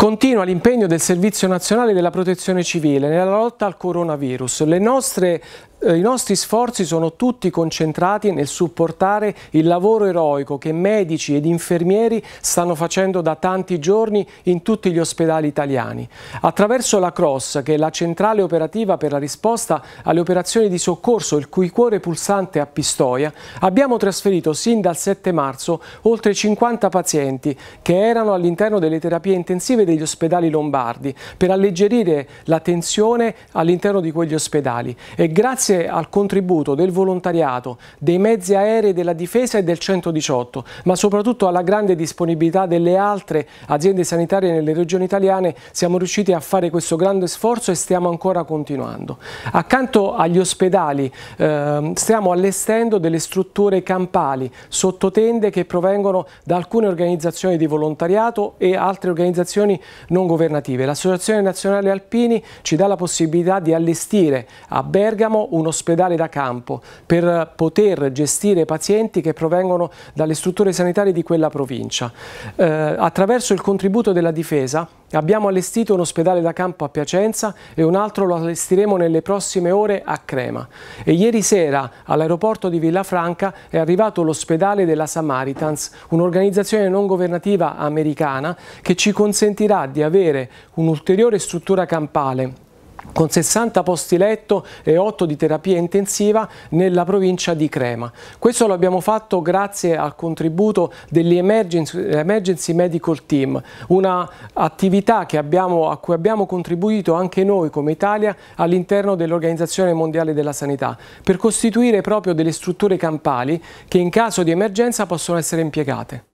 Continua l'impegno del Servizio Nazionale della Protezione Civile nella lotta al coronavirus. Nostre, eh, I nostri sforzi sono tutti concentrati nel supportare il lavoro eroico che medici ed infermieri stanno facendo da tanti giorni in tutti gli ospedali italiani. Attraverso la CROSS, che è la centrale operativa per la risposta alle operazioni di soccorso, il cui cuore pulsante è a Pistoia, abbiamo trasferito sin dal 7 marzo oltre 50 pazienti che erano all'interno delle terapie intensive degli ospedali lombardi, per alleggerire la tensione all'interno di quegli ospedali e grazie al contributo del volontariato, dei mezzi aerei della difesa e del 118, ma soprattutto alla grande disponibilità delle altre aziende sanitarie nelle regioni italiane, siamo riusciti a fare questo grande sforzo e stiamo ancora continuando. Accanto agli ospedali eh, stiamo allestendo delle strutture campali, sottotende che provengono da alcune organizzazioni di volontariato e altre organizzazioni non governative. L'Associazione Nazionale Alpini ci dà la possibilità di allestire a Bergamo un ospedale da campo per poter gestire pazienti che provengono dalle strutture sanitarie di quella provincia. Eh, attraverso il contributo della difesa Abbiamo allestito un ospedale da campo a Piacenza e un altro lo allestiremo nelle prossime ore a Crema. E ieri sera all'aeroporto di Villafranca è arrivato l'ospedale della Samaritans, un'organizzazione non governativa americana che ci consentirà di avere un'ulteriore struttura campale con 60 posti letto e 8 di terapia intensiva nella provincia di Crema. Questo lo abbiamo fatto grazie al contributo dell'Emergency Medical Team, un'attività a cui abbiamo contribuito anche noi come Italia all'interno dell'Organizzazione Mondiale della Sanità, per costituire proprio delle strutture campali che in caso di emergenza possono essere impiegate.